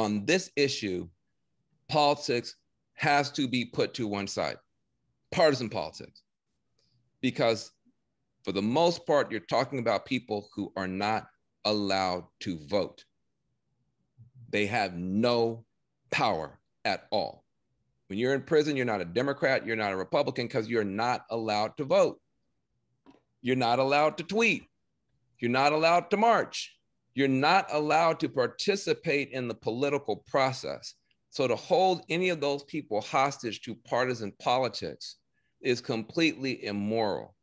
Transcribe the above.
on this issue, politics has to be put to one side, partisan politics, because for the most part, you're talking about people who are not allowed to vote. They have no power at all. When you're in prison, you're not a Democrat, you're not a Republican because you're not allowed to vote. You're not allowed to tweet. You're not allowed to march. You're not allowed to participate in the political process. So to hold any of those people hostage to partisan politics is completely immoral.